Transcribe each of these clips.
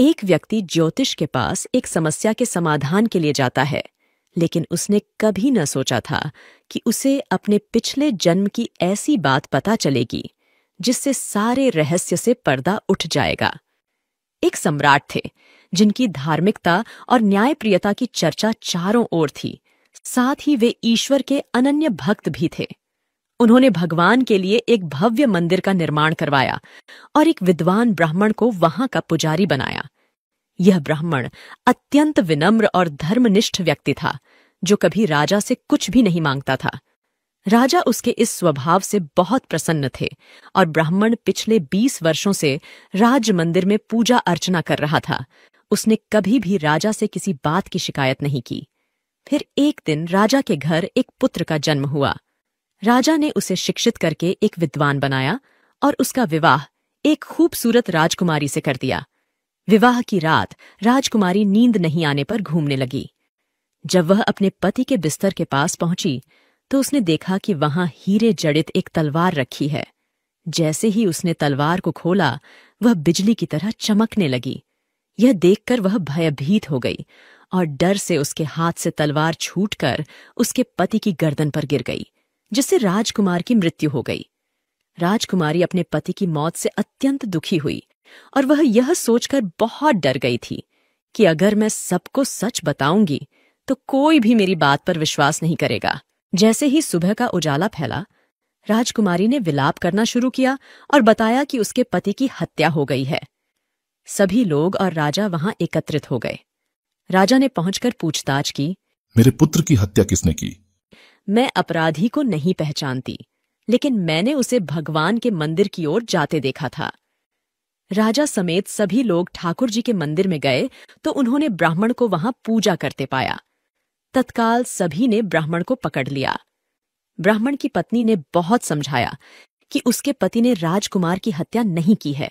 एक व्यक्ति ज्योतिष के पास एक समस्या के समाधान के लिए जाता है लेकिन उसने कभी न सोचा था कि उसे अपने पिछले जन्म की ऐसी बात पता चलेगी जिससे सारे रहस्य से पर्दा उठ जाएगा एक सम्राट थे जिनकी धार्मिकता और न्यायप्रियता की चर्चा चारों ओर थी साथ ही वे ईश्वर के अनन्य भक्त भी थे उन्होंने भगवान के लिए एक भव्य मंदिर का निर्माण करवाया और एक विद्वान ब्राह्मण को वहां का पुजारी बनाया यह ब्राह्मण अत्यंत विनम्र और धर्मनिष्ठ व्यक्ति था जो कभी राजा से कुछ भी नहीं मांगता था राजा उसके इस स्वभाव से बहुत प्रसन्न थे और ब्राह्मण पिछले बीस वर्षों से राज मंदिर में पूजा अर्चना कर रहा था उसने कभी भी राजा से किसी बात की शिकायत नहीं की फिर एक दिन राजा के घर एक पुत्र का जन्म हुआ राजा ने उसे शिक्षित करके एक विद्वान बनाया और उसका विवाह एक खूबसूरत राजकुमारी से कर दिया विवाह की रात राजकुमारी नींद नहीं आने पर घूमने लगी जब वह अपने पति के बिस्तर के पास पहुंची तो उसने देखा कि वहां हीरे जड़ित एक तलवार रखी है जैसे ही उसने तलवार को खोला वह बिजली की तरह चमकने लगी यह देखकर वह भयभीत हो गई और डर से उसके हाथ से तलवार छूटकर उसके पति की गर्दन पर गिर गई जिससे राजकुमार की मृत्यु हो गई राजकुमारी अपने पति की मौत से अत्यंत दुखी हुई और वह यह सोचकर बहुत डर गई थी कि अगर मैं सबको सच बताऊंगी तो कोई भी मेरी बात पर विश्वास नहीं करेगा जैसे ही सुबह का उजाला फैला राजकुमारी ने विलाप करना शुरू किया और बताया कि उसके पति की हत्या हो गई है सभी लोग और राजा वहां एकत्रित हो गए राजा ने पहुंचकर पूछताछ की मेरे पुत्र की हत्या किसने की मैं अपराधी को नहीं पहचानती लेकिन मैंने उसे भगवान के मंदिर की ओर जाते देखा था राजा समेत सभी लोग ठाकुर जी के मंदिर में गए तो उन्होंने ब्राह्मण को वहां पूजा करते पाया तत्काल सभी ने ब्राह्मण को पकड़ लिया ब्राह्मण की पत्नी ने बहुत समझाया कि उसके पति ने राजकुमार की हत्या नहीं की है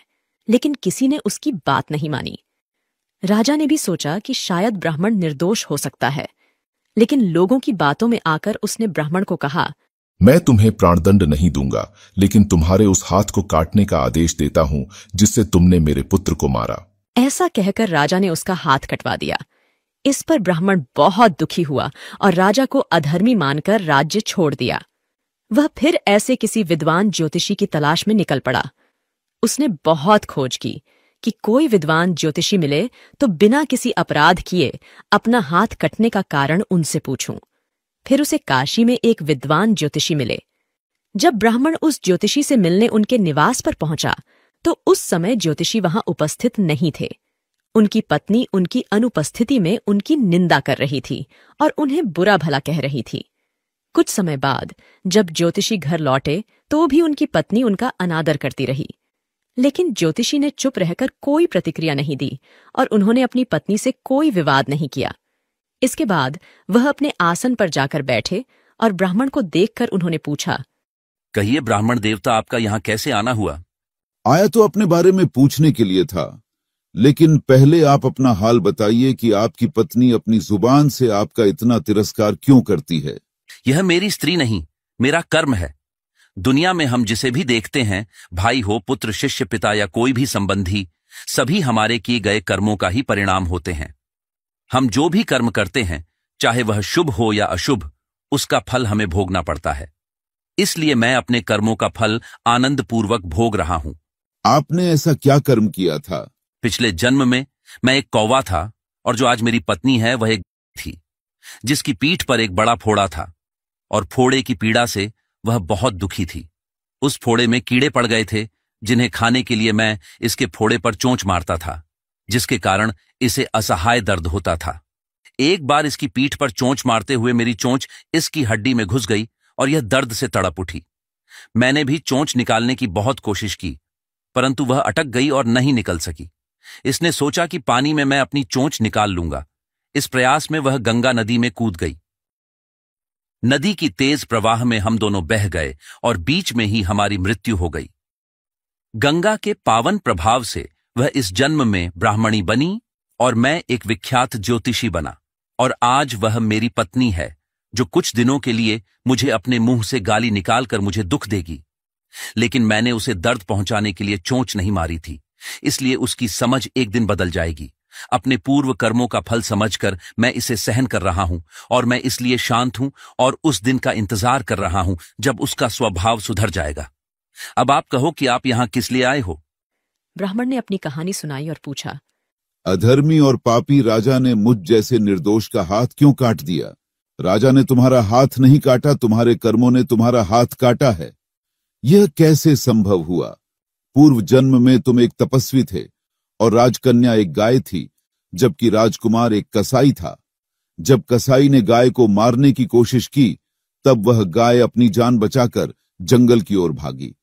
लेकिन किसी ने उसकी बात नहीं मानी राजा ने भी सोचा कि शायद ब्राह्मण निर्दोष हो सकता है लेकिन लोगों की बातों में आकर उसने ब्राह्मण को कहा मैं तुम्हें प्राणदंड नहीं दूंगा लेकिन तुम्हारे उस हाथ को काटने का आदेश देता हूँ जिससे तुमने मेरे पुत्र को मारा ऐसा कहकर राजा ने उसका हाथ कटवा दिया इस पर ब्राह्मण बहुत दुखी हुआ और राजा को अधर्मी मानकर राज्य छोड़ दिया वह फिर ऐसे किसी विद्वान ज्योतिषी की तलाश में निकल पड़ा उसने बहुत खोज की कि कोई विद्वान ज्योतिषी मिले तो बिना किसी अपराध किए अपना हाथ कटने का कारण उनसे पूछूं फिर उसे काशी में एक विद्वान ज्योतिषी मिले जब ब्राह्मण उस ज्योतिषी से मिलने उनके निवास पर पहुंचा तो उस समय ज्योतिषी वहां उपस्थित नहीं थे उनकी पत्नी उनकी अनुपस्थिति में उनकी निंदा कर रही थी और उन्हें बुरा भला कह रही थी कुछ समय बाद जब ज्योतिषी घर लौटे तो भी उनकी पत्नी उनका अनादर करती रही लेकिन ज्योतिषी ने चुप रहकर कोई प्रतिक्रिया नहीं दी और उन्होंने अपनी पत्नी से कोई विवाद नहीं किया इसके बाद वह अपने आसन पर जाकर बैठे और ब्राह्मण को देखकर उन्होंने पूछा कहिए ब्राह्मण देवता आपका यहाँ कैसे आना हुआ आया तो अपने बारे में पूछने के लिए था लेकिन पहले आप अपना हाल बताइए कि आपकी पत्नी अपनी जुबान से आपका इतना तिरस्कार क्यों करती है यह मेरी स्त्री नहीं मेरा कर्म है दुनिया में हम जिसे भी देखते हैं भाई हो पुत्र शिष्य पिता या कोई भी संबंधी सभी हमारे किए गए कर्मों का ही परिणाम होते हैं हम जो भी कर्म करते हैं चाहे वह शुभ हो या अशुभ उसका फल हमें भोगना पड़ता है इसलिए मैं अपने कर्मों का फल आनंदपूर्वक भोग रहा हूं आपने ऐसा क्या कर्म किया था पिछले जन्म में मैं एक कौवा था और जो आज मेरी पत्नी है वह एक थी जिसकी पीठ पर एक बड़ा फोड़ा था और फोड़े की पीड़ा से वह बहुत दुखी थी उस फोड़े में कीड़े पड़ गए थे जिन्हें खाने के लिए मैं इसके फोड़े पर चोंच मारता था जिसके कारण इसे असहाय दर्द होता था एक बार इसकी पीठ पर चोंच मारते हुए मेरी चोंच इसकी हड्डी में घुस गई और यह दर्द से तड़प उठी मैंने भी चोंच निकालने की बहुत कोशिश की परंतु वह अटक गई और नहीं निकल सकी इसने सोचा कि पानी में मैं अपनी चोंच निकाल लूंगा इस प्रयास में वह गंगा नदी में कूद गई नदी की तेज प्रवाह में हम दोनों बह गए और बीच में ही हमारी मृत्यु हो गई गंगा के पावन प्रभाव से वह इस जन्म में ब्राह्मणी बनी और मैं एक विख्यात ज्योतिषी बना और आज वह मेरी पत्नी है जो कुछ दिनों के लिए मुझे अपने मुंह से गाली निकालकर मुझे दुख देगी लेकिन मैंने उसे दर्द पहुंचाने के लिए चोंच नहीं मारी थी इसलिए उसकी समझ एक दिन बदल जाएगी अपने पूर्व कर्मों का फल समझकर मैं इसे सहन कर रहा हूं और मैं इसलिए शांत हूं और उस दिन का इंतजार कर रहा हूं जब उसका स्वभाव सुधर जाएगा अब आप कहो कि आप यहां किस लिए आए हो ब्राह्मण ने अपनी कहानी सुनाई और पूछा अधर्मी और पापी राजा ने मुझ जैसे निर्दोष का हाथ क्यों काट दिया राजा ने तुम्हारा हाथ नहीं काटा तुम्हारे कर्मों ने तुम्हारा हाथ काटा है यह कैसे संभव हुआ पूर्व जन्म में तुम एक तपस्वी थे और राजकन्या एक गाय थी जबकि राजकुमार एक कसाई था जब कसाई ने गाय को मारने की कोशिश की तब वह गाय अपनी जान बचाकर जंगल की ओर भागी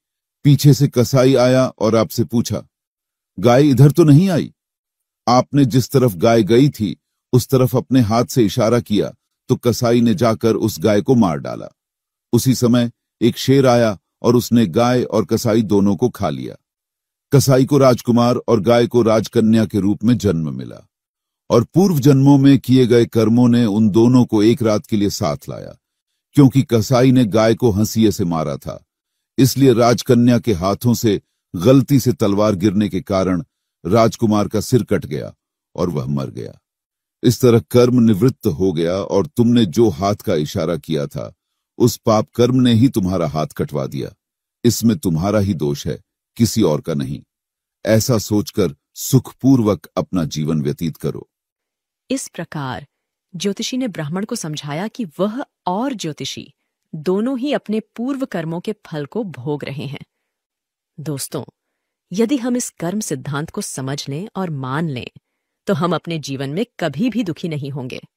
पीछे से कसाई आया और आपसे पूछा गाय इधर तो नहीं आई आपने जिस तरफ गाय गई थी उस तरफ अपने हाथ से इशारा किया तो कसाई ने जाकर उस गाय को मार डाला उसी समय एक शेर आया और उसने गाय और कसाई दोनों को खा लिया कसाई को राजकुमार और गाय को राजकन्या के रूप में जन्म मिला और पूर्व जन्मों में किए गए कर्मों ने उन दोनों को एक रात के लिए साथ लाया क्योंकि कसाई ने गाय को हंसी से मारा था इसलिए राजकन्या के हाथों से गलती से तलवार गिरने के कारण राजकुमार का सिर कट गया और वह मर गया इस तरह कर्म निवृत्त हो गया और तुमने जो हाथ का इशारा किया था उस पाप कर्म ने ही तुम्हारा हाथ कटवा दिया इसमें तुम्हारा ही दोष है किसी और का नहीं ऐसा सोचकर सुखपूर्वक अपना जीवन व्यतीत करो इस प्रकार ज्योतिषी ने ब्राह्मण को समझाया कि वह और ज्योतिषी दोनों ही अपने पूर्व कर्मों के फल को भोग रहे हैं दोस्तों यदि हम इस कर्म सिद्धांत को समझ लें और मान लें तो हम अपने जीवन में कभी भी दुखी नहीं होंगे